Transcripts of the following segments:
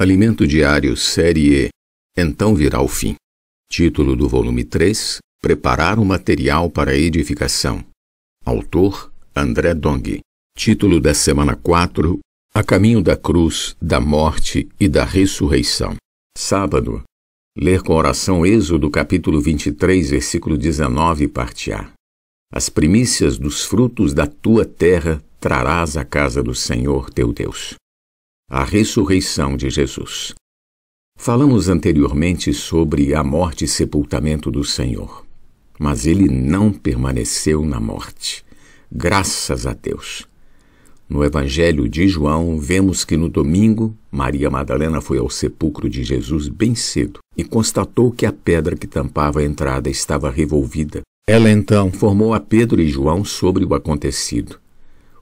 Alimento Diário Série E Então Virá o Fim. Título do volume 3 Preparar o Material para a Edificação. Autor André Dong. Título da semana 4 A Caminho da Cruz, da Morte e da Ressurreição. Sábado. Ler com oração Êxodo capítulo 23, versículo 19, parte A. As primícias dos frutos da tua terra trarás à casa do Senhor teu Deus a ressurreição de Jesus. Falamos anteriormente sobre a morte e sepultamento do Senhor, mas ele não permaneceu na morte. Graças a Deus. No Evangelho de João, vemos que no domingo, Maria Madalena foi ao sepulcro de Jesus bem cedo e constatou que a pedra que tampava a entrada estava revolvida. Ela então informou a Pedro e João sobre o acontecido.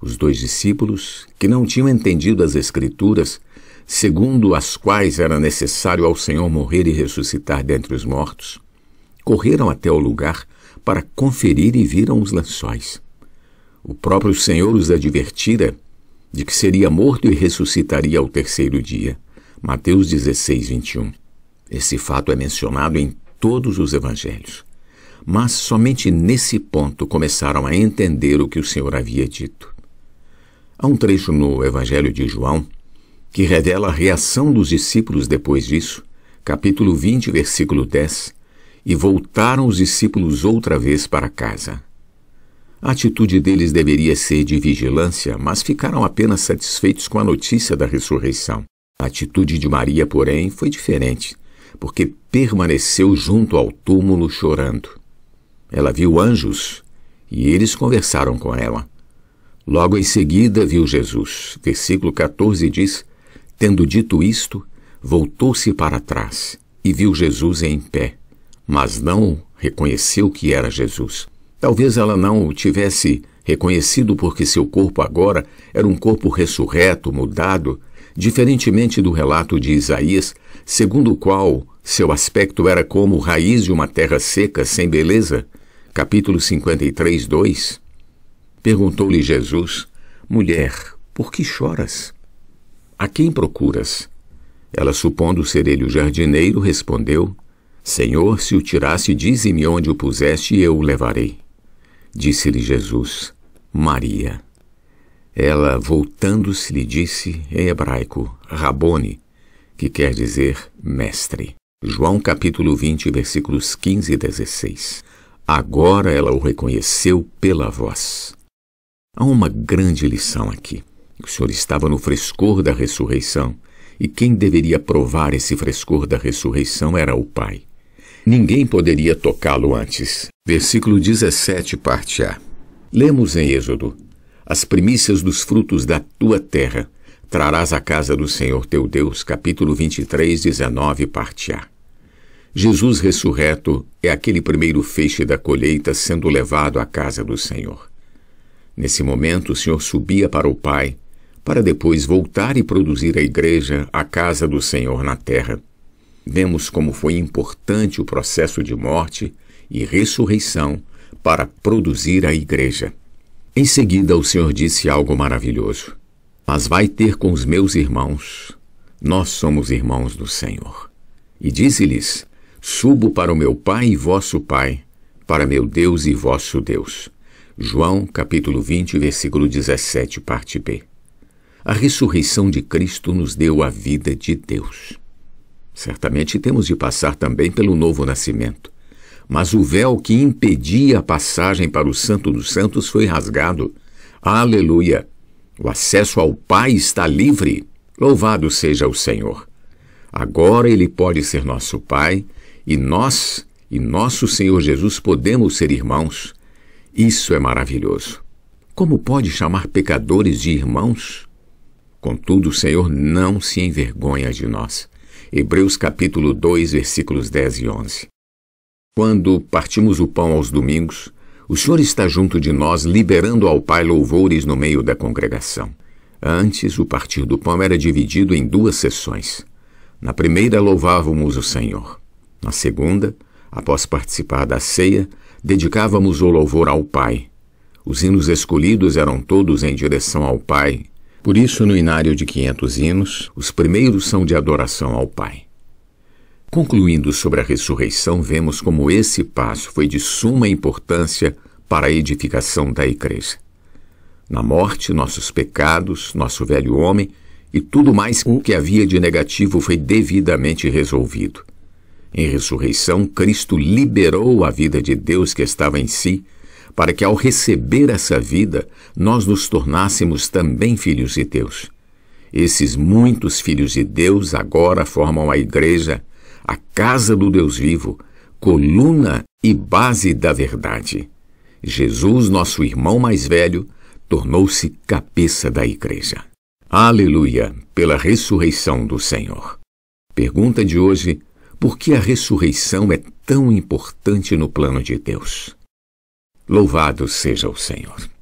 Os dois discípulos, que não tinham entendido as Escrituras, segundo as quais era necessário ao Senhor morrer e ressuscitar dentre os mortos, correram até o lugar para conferir e viram os lençóis. O próprio Senhor os advertira de que seria morto e ressuscitaria ao terceiro dia. Mateus 16, 21. Esse fato é mencionado em todos os evangelhos. Mas somente nesse ponto começaram a entender o que o Senhor havia dito. Há um trecho no Evangelho de João que revela a reação dos discípulos depois disso, capítulo 20, versículo 10, e voltaram os discípulos outra vez para casa. A atitude deles deveria ser de vigilância, mas ficaram apenas satisfeitos com a notícia da ressurreição. A atitude de Maria, porém, foi diferente, porque permaneceu junto ao túmulo chorando. Ela viu anjos e eles conversaram com ela. Logo em seguida viu Jesus. Versículo 14 diz: Tendo dito isto, voltou-se para trás e viu Jesus em pé, mas não reconheceu que era Jesus. Talvez ela não o tivesse reconhecido porque seu corpo agora era um corpo ressurreto, mudado, diferentemente do relato de Isaías, segundo o qual seu aspecto era como raiz de uma terra seca, sem beleza. Capítulo 53, 2. Perguntou-lhe Jesus: Mulher, por que choras? A quem procuras? Ela, supondo ser ele o jardineiro, respondeu: Senhor, se o tirasse, dize-me onde o puseste e eu o levarei. Disse-lhe Jesus: Maria. Ela, voltando-se, lhe disse em hebraico: Rabone, que quer dizer mestre. João capítulo 20, versículos 15 e 16. Agora ela o reconheceu pela voz. Há uma grande lição aqui. O Senhor estava no frescor da ressurreição, e quem deveria provar esse frescor da ressurreição era o Pai. Ninguém poderia tocá-lo antes. Versículo 17, parte A. Lemos em Êxodo: As primícias dos frutos da tua terra trarás à casa do Senhor teu Deus, capítulo 23, 19, parte A. Jesus ressurreto é aquele primeiro feixe da colheita sendo levado à casa do Senhor. Nesse momento, o Senhor subia para o Pai, para depois voltar e produzir a igreja, a casa do Senhor na terra. Vemos como foi importante o processo de morte e ressurreição para produzir a igreja. Em seguida, o Senhor disse algo maravilhoso: Mas vai ter com os meus irmãos, nós somos irmãos do Senhor. E disse-lhes: Subo para o meu Pai e vosso Pai, para meu Deus e vosso Deus. João capítulo 20, versículo 17, parte B. A ressurreição de Cristo nos deu a vida de Deus. Certamente temos de passar também pelo novo nascimento. Mas o véu que impedia a passagem para o Santo dos Santos foi rasgado. Aleluia! O acesso ao Pai está livre. Louvado seja o Senhor. Agora ele pode ser nosso Pai e nós e nosso Senhor Jesus podemos ser irmãos. Isso é maravilhoso. Como pode chamar pecadores de irmãos? Contudo, o Senhor não se envergonha de nós. Hebreus capítulo 2, versículos 10 e 11. Quando partimos o pão aos domingos, o Senhor está junto de nós, liberando ao Pai louvores no meio da congregação. Antes, o partir do pão era dividido em duas sessões. Na primeira, louvávamos o Senhor. Na segunda, após participar da ceia, dedicávamos o louvor ao Pai. Os hinos escolhidos eram todos em direção ao Pai. Por isso, no inário de 500 hinos, os primeiros são de adoração ao Pai. Concluindo sobre a ressurreição, vemos como esse passo foi de suma importância para a edificação da Igreja. Na morte, nossos pecados, nosso velho homem e tudo mais o que havia de negativo foi devidamente resolvido. Em ressurreição, Cristo liberou a vida de Deus que estava em si, para que ao receber essa vida, nós nos tornássemos também filhos de Deus. Esses muitos filhos de Deus agora formam a Igreja, a casa do Deus vivo, coluna e base da verdade. Jesus, nosso irmão mais velho, tornou-se cabeça da Igreja. Aleluia! Pela ressurreição do Senhor. Pergunta de hoje por que a ressurreição é tão importante no plano de Deus. Louvado seja o Senhor!